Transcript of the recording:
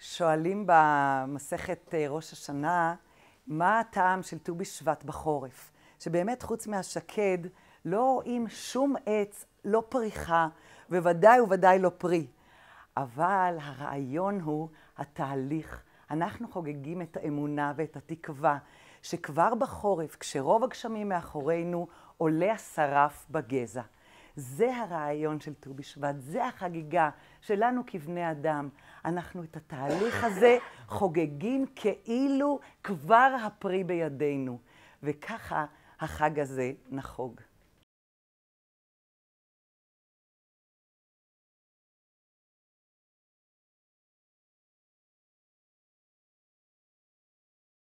שואלים במסכת אה, ראש השנה, מה הטעם של ט"ו בשבט בחורף? שבאמת חוץ מהשקד לא רואים שום עץ, לא פריחה, וודאי וודאי לא פרי. אבל הרעיון הוא התהליך. אנחנו חוגגים את האמונה ואת התקווה שכבר בחורף, כשרוב הגשמים מאחורינו, עולה השרף בגזע. זה הרעיון של ט"ו בשבט, זה החגיגה שלנו כבני אדם. אנחנו את התהליך הזה חוגגים כאילו כבר הפרי בידינו. וככה החג הזה נחוג.